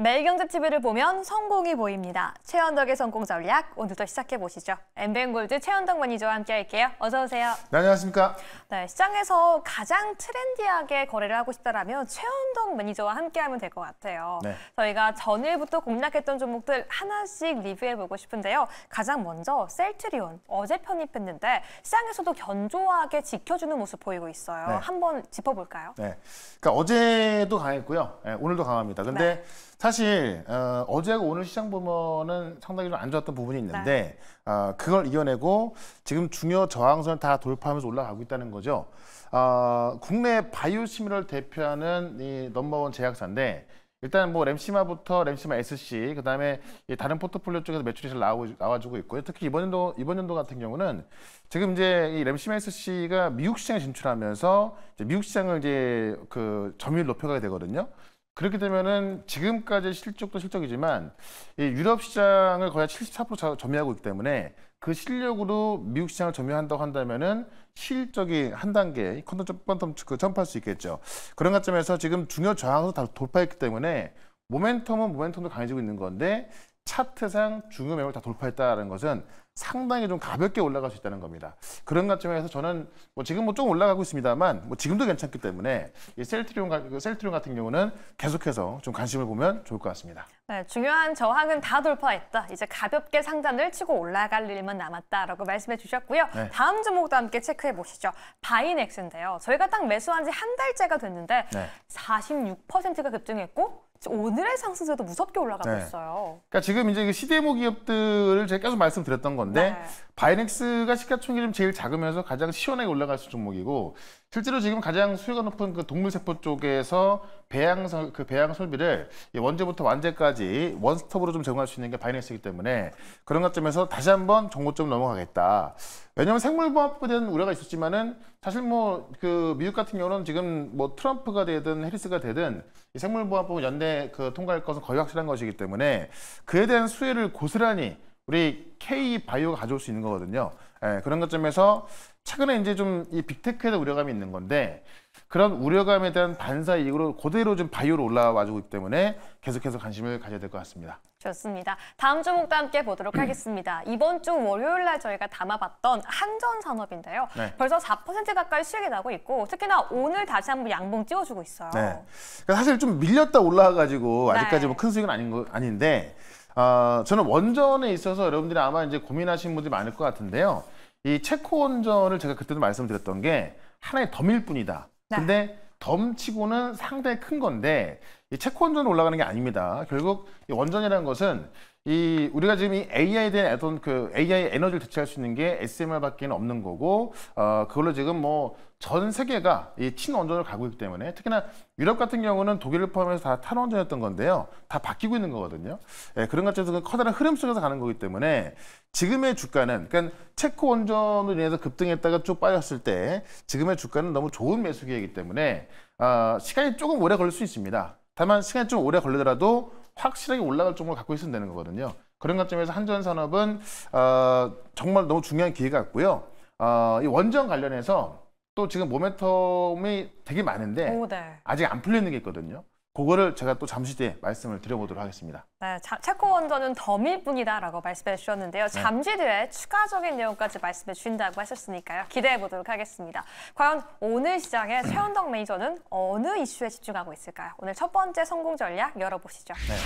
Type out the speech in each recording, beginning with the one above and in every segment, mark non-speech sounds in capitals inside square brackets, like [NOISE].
매일경제TV를 보면 성공이 보입니다. 최현덕의 성공 전략 오늘도 시작해 보시죠. 엠뱅골드 최현덕 매니저와 함께할게요. 어서 오세요. 네, 안녕하십니까? 네, 시장에서 가장 트렌디하게 거래를 하고 싶다라면 최현덕 매니저와 함께하면 될 것 같아요. 네. 저희가 전일부터 공략했던 종목들 하나씩 리뷰해 보고 싶은데요. 가장 먼저 셀트리온 어제 편입했는데 시장에서도 견조하게 지켜주는 모습 보이고 있어요. 네. 한번 짚어볼까요? 네, 그러니까 어제도 강했고요. 네, 오늘도 강합니다. 근데 네. 사실 어, 제하고 오늘 시장 보면은 상당히 좀 안 좋았던 부분이 있는데 네. 어, 그걸 이겨내고 지금 중요 저항선을 다 돌파하면서 올라가고 있다는 거죠. 어, 국내 바이오시미럴 대표하는 이 넘버원 제약사인데 일단 뭐 램시마부터 램시마 SC 그다음에 다른 포트폴리오 쪽에서 매출이 잘 나오, 나와주고 있고요. 특히 이번 연도 이번 연도 같은 경우는 지금 이제 이 램시마 SC가 미국 시장에 진출하면서 미국 시장을 이제 그 점유율 높여가게 되거든요. 그렇게 되면은 지금까지 실적도 실적이지만 이 유럽 시장을 거의 74% 점유하고 있기 때문에 그 실력으로 미국 시장을 점유한다고 한다면은 실적이 한 단계 컨텐츠 퀀텀 그 점프할 수 있겠죠. 그런 관점에서 지금 중요 저항으로 다 돌파했기 때문에 모멘텀은 모멘텀도 강해지고 있는 건데 차트상 중요매물 다 돌파했다는 것은 상당히 좀 가볍게 올라갈 수 있다는 겁니다. 그런 관점에서 저는 뭐 지금 뭐 좀 올라가고 있습니다만 뭐 지금도 괜찮기 때문에 이 셀트리온, 그 셀트리온 같은 경우는 계속해서 좀 관심을 보면 좋을 것 같습니다. 네, 중요한 저항은 다 돌파했다. 이제 가볍게 상단을 치고 올라갈 일만 남았다라고 말씀해 주셨고요. 네. 다음 주목도 함께 체크해 보시죠. 바이넥스인데요. 저희가 딱 매수한 지 한 달째가 됐는데 네. 46%가 급등했고 오늘의 상승세도 무섭게 올라가고 네. 있어요. 그러니까 지금 이제 그 시대모 기업들을 제가 계속 말씀드렸던 건데 네. 바이넥스가 시가총액이 좀 제일 작으면서 가장 시원하게 올라갈 수 종목이고 실제로 지금 가장 수요가 높은 그 동물세포 쪽에서 배양 그 배양 설비를 예, 원제부터 완제까지 원스톱으로 좀 제공할 수 있는 게 바이낸스이기 때문에 그런 것점에서 다시 한번 정보점 넘어가겠다. 왜냐하면 생물보합부에 대한 우려가 있었지만은 사실 뭐 그 미국 같은 경우는 지금 뭐 트럼프가 되든 해리스가 되든 생물보합부 연대 그 통과할 것은 거의 확실한 것이기 때문에 그에 대한 수혜를 고스란히 우리 K 바이오가 가져올 수 있는 거거든요. 예, 그런 것점에서 최근에 이제 좀 이 빅테크에 도 우려감이 있는 건데 그런 우려감에 대한 반사 이익으로 그대로 좀 바이오로 올라와주고 있기 때문에 계속해서 관심을 가져야 될 것 같습니다. 좋습니다. 다음 종목도 함께 보도록 하겠습니다. [CLEARS THROAT] 이번 주 월요일 날 저희가 담아봤던 한전 산업인데요. 네. 벌써 4% 가까이 수익이 나고 있고 특히나 오늘 다시 한번 양봉 띄워주고 있어요. 네. 그러니까 사실 좀 밀렸다 올라와가지고 네. 아직까지 네. 뭐 뭐큰 수익은 아닌 거, 아닌데 어, 저는 원전에 있어서 여러분들이 아마 이제 고민하시 분들이 많을 것 같은데요. 이 체코 원전을 제가 그때도 말씀드렸던 게 하나의 덤일 뿐이다. 네. 근데 덤치고는 상당히 큰 건데 이 체코 원전 올라가는 게 아닙니다. 결국 이 원전이라는 것은 이 우리가 지금 이 AI에 대한 어떤 그 AI 에너지를 대체할 수 있는 게 SMR밖에는 없는 거고 어 그걸로 지금 뭐 전 세계가 이 친원전을 가고 있기 때문에 특히나 유럽 같은 경우는 독일을 포함해서 다 탈원전이었던 건데요 다 바뀌고 있는 거거든요 예, 그런 것들에서 그 커다란 흐름 속에서 가는 거기 때문에 지금의 주가는 그러니까 체코 원전으로 인해서 급등했다가 쭉 빠졌을 때 지금의 주가는 너무 좋은 매수기이기 때문에 어, 시간이 조금 오래 걸릴 수 있습니다 다만 시간이 좀 오래 걸리더라도 확실하게 올라갈 정도로 갖고 있으면 되는 거거든요. 그런 관점에서 한전산업은 어, 정말 너무 중요한 기회 같고요. 어, 이 원전 관련해서 또 지금 모멘텀이 되게 많은데 오, 네. 아직 안 풀리는 게 있거든요. 그거를 제가 또 잠시 뒤에 말씀을 드려보도록 하겠습니다. 네, 자, 체코 원전은 더미뿐이다라고 말씀해 주셨는데요. 네. 잠시 뒤에 추가적인 내용까지 말씀해 주신다고 하셨으니까요. 기대해 보도록 하겠습니다. 과연 오늘 시장에 [CLEARS THROAT] 최현덕 메이저는 어느 이슈에 집중하고 있을까요? 오늘 첫 번째 성공 전략 열어보시죠. 네.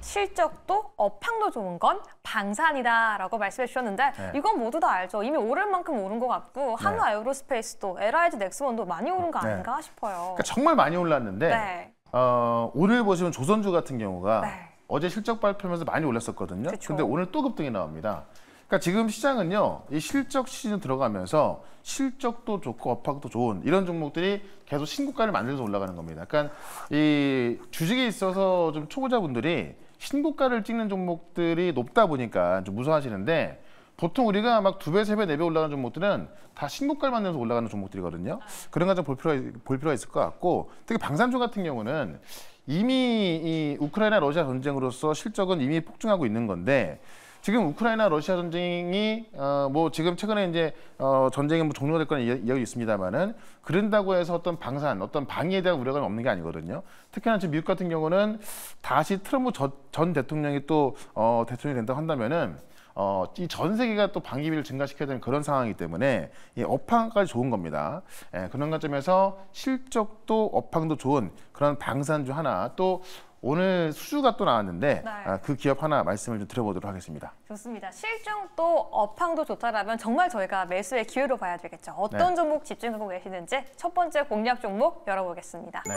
실적도 업황도 좋은 건 방산이다라고 말씀해 주셨는데 네. 이건 모두 다 알죠. 이미 오를 만큼 오른 것 같고 한우 네. 에어로스페이스도 LIG 넥스원도 많이 오른 거 네. 아닌가 네. 싶어요. 그러니까 정말 많이 올랐는데 네. 어, 오늘 보시면 조선주 같은 경우가 네. 어제 실적 발표하면서 많이 올랐었거든요. 그쵸. 근데 오늘 또 급등이 나옵니다. 그러니까 지금 시장은요, 이 실적 시즌 들어가면서 실적도 좋고 업황도 좋은 이런 종목들이 계속 신고가를 만들어서 올라가는 겁니다. 그러니까 이 주식에 있어서 좀 초보자분들이 신고가를 찍는 종목들이 높다 보니까 좀 무서워하시는데 보통 우리가 막 두 배, 세 배, 네 배 올라가는 종목들은 다 신고가를 만나면서 올라가는 종목들이거든요. 그런 가좀 볼 필요가, 볼 필요가 있을 것 같고 특히 방산주 같은 경우는 이미 이 우크라이나 러시아 전쟁으로서 실적은 이미 폭증하고 있는 건데 지금 우크라이나 러시아 전쟁이 어, 뭐 지금 최근에 이제 어, 전쟁이 뭐 종료될 거는 이야기 있습니다만은 그런다고 해서 어떤 방산, 어떤 방위에 대한 우려가 없는 게 아니거든요. 특히나 지금 미국 같은 경우는 다시 트럼프 저, 전 대통령이 또 어, 대통령이 된다고 한다면은 어, 이전 세계가 또 방위비를 증가시켜야 되는 그런 상황이기 때문에 이 업황까지 좋은 겁니다. 예, 그런 관점에서 실적도 업황도 좋은 그런 방산주 하나 또 오늘 수주가 또 나왔는데 네. 아, 그 기업 하나 말씀을 좀 드려보도록 하겠습니다. 좋습니다. 실중 또 업황도 좋다라면 정말 저희가 매수의 기회로 봐야 되겠죠. 어떤 네. 종목 집중하고 계시는지 첫 번째 공략 종목 열어보겠습니다. 네.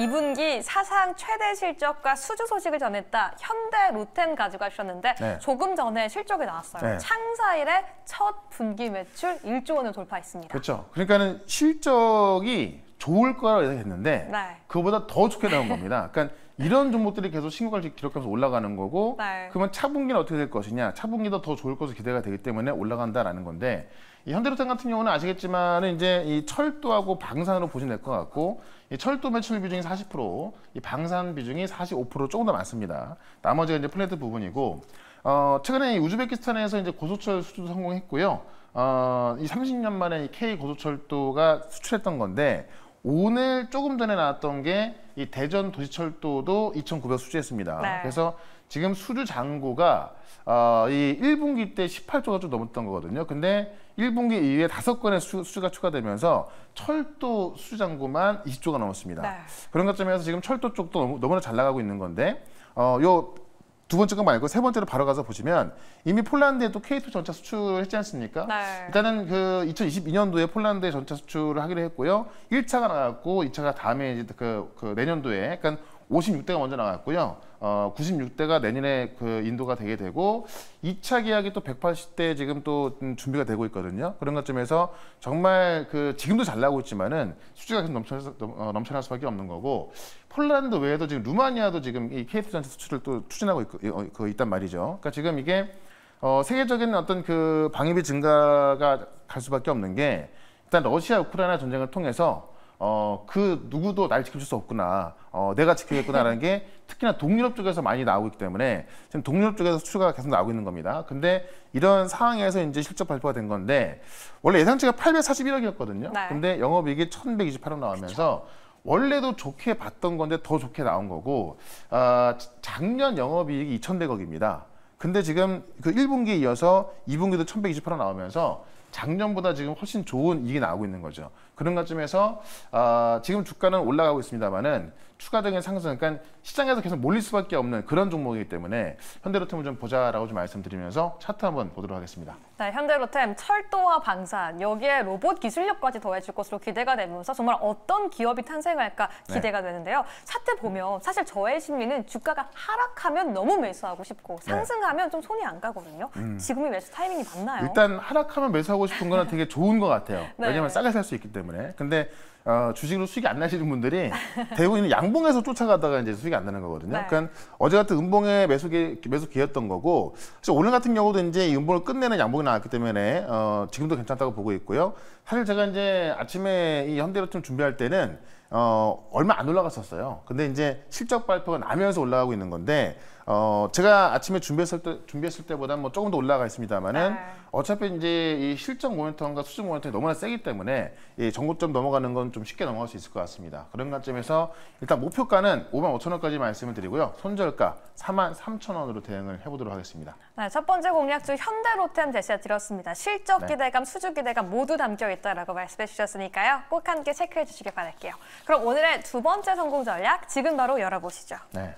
2분기 사상 최대 실적과 수주 소식을 전했다. 현대 로템 가져가 셨는데 네. 조금 전에 실적이 나왔어요. 네. 창사일의 첫 분기 매출 1조 원을 돌파했습니다. 그렇죠. 그러니까는 실적이 좋을 거라고 예상했는데 네. 그보다 더 좋게 나온 겁니다. 그러니까 이런 종목들이 계속 신고가 기록하면서 올라가는 거고 네. 그러면 차분기는 어떻게 될 것이냐 차분기도 더 좋을 것으로 기대가 되기 때문에 올라간다라는 건데 이 현대로템 같은 경우는 아시겠지만 이제 이 철도하고 방산으로 보시면 될 것 같고 이 철도 매출 비중이 40%, 이 방산 비중이 45% 조금 더 많습니다. 나머지가 이제 플랜트 부분이고 어, 최근에 우즈베키스탄에서 이제 고소철 수출도 성공했고요. 어, 이 30년 만에 K 고소철도가 수출했던 건데 오늘 조금 전에 나왔던 게 이 대전 도시철도도 2,900 수주했습니다. 네. 그래서 지금 수주 잔고가 어, 이 1분기 때 18조가 좀 넘었던 거거든요. 근데 1분기 이후에 다섯 건의 수, 주가 추가되면서 철도 수주 잔고만 20조가 넘었습니다. 네. 그런 것점에서 지금 철도 쪽도 너무, 너무나 잘 나가고 있는 건데 어, 요두 번째 거 말고 세 번째로 바로 가서 보시면 이미 폴란드에 또 K2 전차 수출을 했지 않습니까? 네. 일단은 그 2022년도에 폴란드에 전차 수출을 하기로 했고요. 1차가 나갔고 2차가 다음에 이제 그, 그 내년도에 그러니까 56대가 먼저 나갔고요. 어, 96대가 내년에 그 인도가 되게 되고 2차 계약이 또 180대 지금 또 음, 준비가 되고 있거든요. 그런 것점에서 정말 그 지금도 잘 나오고 있지만은 수주가 계속 넘쳐나, 어, 넘쳐날 수밖에 없는 거고 폴란드 외에도 지금 루마니아도 지금 이 KT 전체 수출을 또 추진하고 있, 그, 어, 그 있단 말이죠. 그러니까 지금 이게 어, 세계적인 어떤 그 방위비 증가가 갈 수밖에 없는 게 일단 러시아 우크라이나 전쟁을 통해서 어, 그 누구도 날 지켜줄 수 없구나. 어, 내가 지켜야겠구나라는 게 특히나 동유럽 쪽에서 많이 나오고 있기 때문에 지금 동유럽 쪽에서 수출가 계속 나오고 있는 겁니다. 근데 이런 상황에서 이제 실적 발표가 된 건데 원래 예상치가 841억이었거든요. 네. 근데 영업이익이 1128억 나오면서 그쵸. 원래도 좋게 봤던 건데 더 좋게 나온 거고 어, 작년 영업이익이 2100억입니다. 근데 지금 그 1분기에 이어서 2분기도 1128억 나오면서 작년보다 지금 훨씬 좋은 이익이 나오고 있는 거죠. 그런 관점에서 아, 지금 주가는 올라가고 있습니다만은 추가적인 상승, 그러니까 시장에서 계속 몰릴 수밖에 없는 그런 종목이기 때문에 현대로템을 좀 보자라고 좀 말씀드리면서 차트 한번 보도록 하겠습니다. 네, 현대로템 철도와 방산 여기에 로봇 기술력까지 더해질 것으로 기대가 되면서 정말 어떤 기업이 탄생할까 네. 기대가 네. 되는데요. 차트 보면 사실 저의 심리는 주가가 하락하면 너무 매수하고 싶고 네. 상승하면 네. 좀 손이 안 가거든요. 음. 지금이 매수 타이밍이 맞나요? 일단 하락하면 매수하고 싶은 거는 되게 좋은 것 같아요. 네. 왜냐하면 싸게 살 수 있기 때문에. 때문에. 근데 어, 주식으로 수익이 안 나시는 분들이 대부분 양봉에서 쫓아가다가 이제 수익이 안 나는 거거든요. 네. 그러니까 어제 같은 음봉의 매수기 매수기였던 거고 사실 오늘 같은 경우도 이제 이 음봉을 끝내는 양봉이 나왔기 때문에 어, 지금도 괜찮다고 보고 있고요. 사실 제가 이제 아침에 이 현대로팀 준비할 때는 어, 얼마 안 올라갔었어요. 근데 이제 실적 발표가 나면서 올라가고 있는 건데 어, 제가 아침에 준비했을 때 준비했을 때보다 뭐 조금 더 올라가 있습니다만은 네. 어차피 이제 이 실적 모멘텀과 수준 모멘텀이 너무나 세기 때문에 이 전고점 넘어가는 건 좀 쉽게 넘어갈 수 있을 것 같습니다. 그런 관점에서 일단 목표가는 5만 5천 원까지 말씀을 드리고요. 손절가 4만 3천 원으로 대응을 해보도록 하겠습니다. 네, 첫 번째 공략주 현대로템 제시해 드렸습니다. 실적 네. 기대감, 수주 기대감 모두 담겨 있다라고 말씀해 주셨으니까요. 꼭 함께 체크해 주시길 바랄게요. 그럼 오늘의 두 번째 성공 전략 지금 바로 열어보시죠. 네.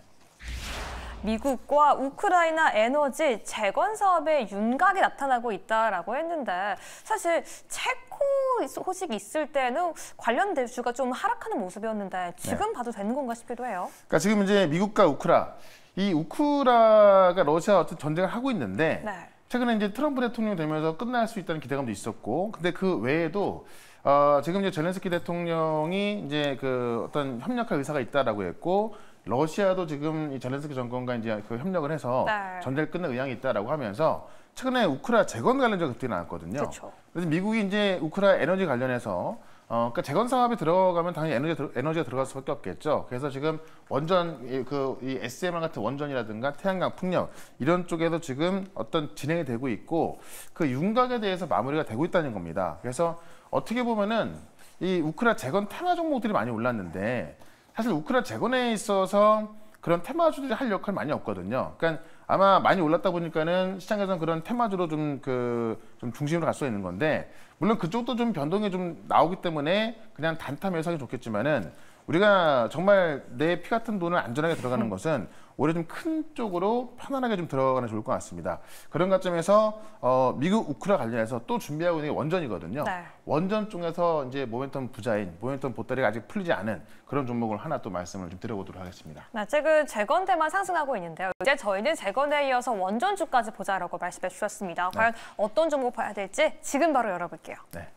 미국과 우크라이나 에너지 재건 사업의 윤곽이 나타나고 있다라고 했는데 사실 체코 소식이 있을 때는 관련 대주가 좀 하락하는 모습이었는데 지금 네. 봐도 되는 건가 싶기도 해요. 그러니까 지금 이제 미국과 우크라 이 우크라가 러시아와 어떤 전쟁을 하고 있는데 네. 최근에 이제 트럼프 대통령 되면서 끝날 수 있다는 기대감도 있었고 근데 그 외에도 어, 지금 이제 젤렌스키 대통령이 이제 그 어떤 협력할 의사가 있다라고 했고 러시아도 지금 이 젤렌스키 정권과 이제 그 협력을 해서 네. 전쟁을 끝낼 의향이 있다라고 하면서 최근에 우크라 재건 관련자가 그때 나왔거든요. 그쵸. 그래서 미국이 이제 우크라 에너지 관련해서 어, 그러니까 재건 사업이 들어가면 당연히 에너지, 에너지가 들어갈 수밖에 없겠죠. 그래서 지금 원전 그, 이 SMR 같은 원전이라든가 태양광 풍력 이런 쪽에서 지금 어떤 진행이 되고 있고 그 윤곽에 대해서 마무리가 되고 있다는 겁니다. 그래서 어떻게 보면은 이 우크라 재건 테마 종목들이 많이 올랐는데 사실 우크라 재건에 있어서 그런 테마주들이 할 역할 많이 없거든요. 그러니까 아마 많이 올랐다 보니까는 시장에서는 그런 테마주로 좀 그좀 그, 좀 중심으로 갈 수 있는 건데 물론 그쪽도 좀 변동이 좀 나오기 때문에 그냥 단타 매수하기 좋겠지만은 우리가 정말 내 피 같은 돈을 안전하게 들어가는 것은 올해 좀 큰 쪽으로 편안하게 좀 들어가는 좋을 것 같습니다. 그런 관점에서 어, 미국 우크라 관련해서 또 준비하고 있는 게 원전이거든요. 네. 원전 중에서 이제 모멘텀 부자인, 모멘텀 보따리가 아직 풀리지 않은 그런 종목을 하나 또 말씀을 좀 드려보도록 하겠습니다. 네, 지금 재건대만 상승하고 있는데요. 이제 저희는 재건에 이어서 원전주까지 보자라고 말씀해 주셨습니다. 과연 네. 어떤 종목 봐야 될지 지금 바로 열어볼게요. 네.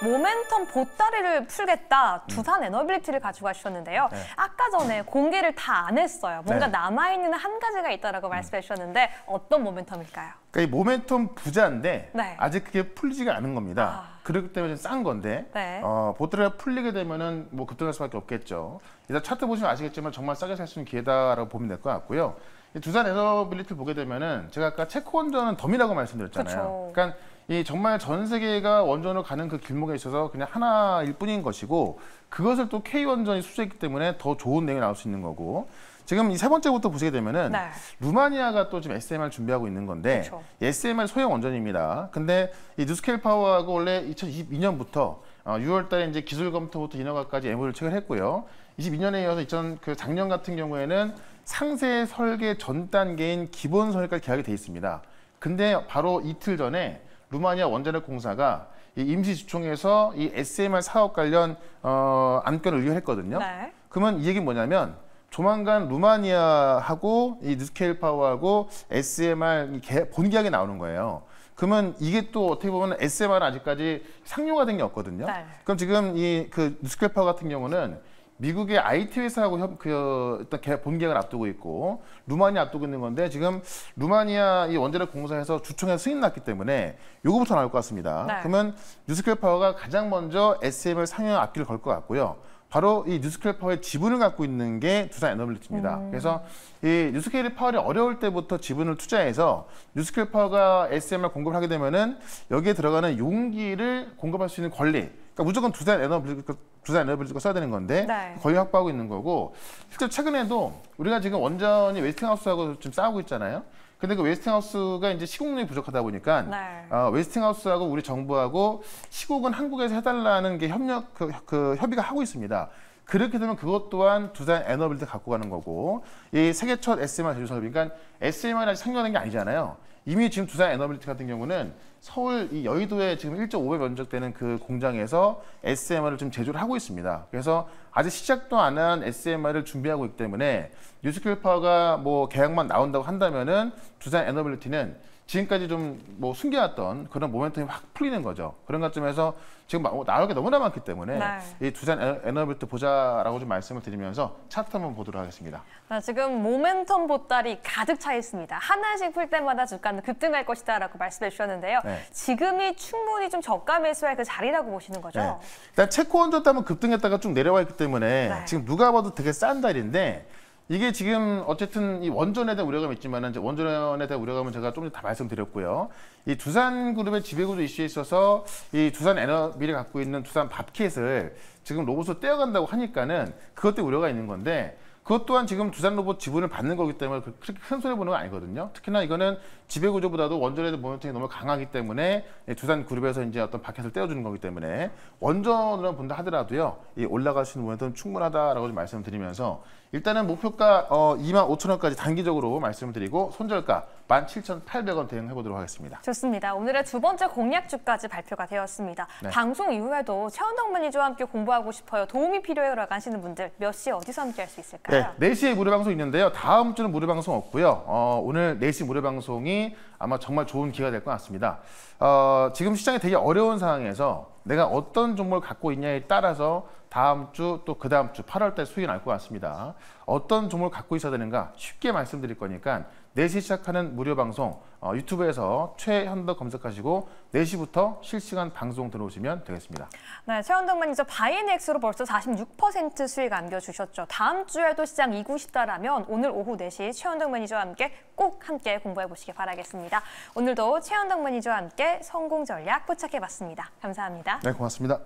모멘텀 보따리를 풀겠다 두산 에너빌리티를 가져가셨는데요. 네. 아까 전에 공개를 다 안 했어요. 뭔가 네. 남아있는 한 가지가 있다라고 음. 말씀해 주셨는데 어떤 모멘텀일까요? 그러니까 이 모멘텀 부자인데 네. 아직 그게 풀리지가 않은 겁니다. 아. 그렇기 때문에 싼 건데 네. 어, 보따리가 풀리게 되면은 뭐 급등할 수밖에 없겠죠. 일단 차트 보시면 아시겠지만 정말 싸게 살 수 있는 기회다라고 보면 될 것 같고요. 두산 에너빌리티 를 보게 되면은 제가 아까 체코원전은 덤이라고 말씀드렸잖아요. 그쵸. 그러니까 이 정말 전 세계가 원전으로 가는 그 길목에 있어서 그냥 하나일 뿐인 것이고 그것을 또 K 원전이 수주했기 때문에 더 좋은 내용이 나올 수 있는 거고 지금 이 세 번째부터 보시게 되면은 네. 루마니아가 또 지금 SMR 준비하고 있는 건데 그쵸. 그렇죠. SMR 소형 원전입니다. 근데 이 뉴스케일 파워하고 원래 2022년부터 어, 6월달에 이제 기술 검토부터 인허가까지 MOU를 체결했고요. 22년에 이어서 2000, 그 작년 같은 경우에는 상세 설계 전 단계인 기본 설계까지 계약이 돼 있습니다. 근데 바로 이틀 전에 루마니아 원자력 공사가 임시주총에서 이 SMR 사업 관련 어, 안건을 의결했거든요. 네. 그러면 이 얘기 뭐냐면 조만간 루마니아하고 이 뉴스케일 파워하고 SMR 본계약이 나오는 거예요. 그러면 이게 또 어떻게 보면 s m r 아직까지 상용화된 게 없거든요. 네. 그럼 지금 이 그 뉴스케일 파워 같은 경우는 미국의 IT 회사하고 협, 그, 일단 개, 본계약을 앞두고 있고 루마니아 앞두고 있는 건데 지금 루마니아 이 원자력 공사에서 주총에 승인 났기 때문에 요거부터 나올 것 같습니다. 네. 그러면 뉴스퀘어 파가 가장 먼저 SM을 상향 앞길을 걸것 같고요. 바로 이 뉴스케일 파의 지분을 갖고 있는 게 두산 에너빌리티입니다. 음. 그래서 이 뉴스케일 파워이 어려울 때부터 지분을 투자해서 뉴스케일 파워가 SMR 공급 하게 되면은 여기에 들어가는 용기를 공급할 수 있는 권리 그러니까 무조건 두산 에너블리그 두산 에너블리그 써야 되는 건데 네. 거의 확보하고 있는 거고 실제 최근에도 우리가 지금 원전이 웨스팅하우스하고 지금 싸우고 있잖아요. 근데 그 웨스팅하우스가 이제 시국력이 부족하다 보니까 네. 어, 웨스팅하우스하고 우리 정부하고 시국은 한국에서 해달라는 게 협력 그, 그 협의가 하고 있습니다. 그렇게 되면 그것 또한 두산 에너빌드 갖고 가는 거고 이 세계 첫 SMR 제조 사업 그러니까 SMR이 아직 생겨낸 게 아니잖아요. 이미 지금 두산 에너빌리티 같은 경우는 서울 이 여의도에 지금 1.5배 면적되는 그 공장에서 SMR을 좀 제조를 하고 있습니다. 그래서 아직 시작도 안 한 SMR을 준비하고 있기 때문에 뉴스킬파가 뭐 계약만 나온다고 한다면은 두산 에너빌리티는 지금까지 좀 뭐숨겨왔던 그런 모멘텀이 확 풀리는 거죠. 그런 관점에서 지금 나올 게 너무나 많기 때문에 네. 이두산 에너빌트 보자라고 좀 말씀을 드리면서 차트 한번 보도록 하겠습니다. 아, 지금 모멘텀 보따리 가득 차 있습니다. 하나씩 풀 때마다 주가는 급등할 것이다라고 말씀해 주셨는데요. 네. 지금이 충분히 좀 저가 매수할 그 자리라고 보시는 거죠? 네. 일단 체코원 좋다면 급등했다가 좀 내려와 있기 때문에 네. 지금 누가 봐도 되게 싼 달인데 이게 지금 어쨌든 이 원전에 대한 우려감이 있지만 원전에 대한 우려감은 제가 좀다 말씀드렸고요. 이 두산 그룹의 지배구조 이슈에 있어서 이 두산 에너비를 갖고 있는 두산 밥킷을 지금 로봇으로 떼어간다고 하니까는 그것 때문에 우려가 있는 건데 그것 또한 지금 두산 로봇 지분을 받는 거기 때문에 그렇게 큰 손해보는 건 아니거든요. 특히나 이거는 지배구조보다도 원전에도 보면통이 너무 강하기 때문에 두산 그룹에서 이제 어떤 박해를 떼어주는 거기 때문에 원전으로 본다 하더라도요 이 올라갈 수 있는 모멘텀 충분하다라고 좀 말씀드리면서 일단은 목표가 어, 2만 5천 원까지 단기적으로 말씀드리고 손절가 17,800원 대응해 보도록 하겠습니다. 좋습니다. 오늘의 두 번째 공략주까지 발표가 되었습니다. 네. 방송 이후에도 최원덕 문니저와 함께 공부하고 싶어요. 도움이 필요해요라고 하시는 분들 몇 시에 어디서 함께 할 수 있을까요? 네, 4시에 무료 방송 있는데요. 다음 주는 무료 방송 없고요. 어, 오늘 4시 무료 방송이 아마 정말 좋은 기회가 될 것 같습니다. 어, 지금 시장이 되게 어려운 상황에서 내가 어떤 종목을 갖고 있냐에 따라서 다음 주 또 그 다음 주 8월 그 달 수익이 날 것 같습니다. 어떤 종목을 갖고 있어야 되는가 쉽게 말씀드릴 거니까 4시 시작하는 무료 방송 어, 유튜브에서 최현덕 검색하시고 4시부터 실시간 방송 들어오시면 되겠습니다. 네, 최현덕 매니저 바이넥스로 벌써 46% 수익 안겨주셨죠. 다음 주에도 시장 이고 싶다라면 오늘 오후 4시 최현덕 매니저와 함께 꼭 함께 공부해보시기 바라겠습니다. 오늘도 최현덕 매니저와 함께 성공 전략 포착해봤습니다. 감사합니다. 네, 고맙습니다.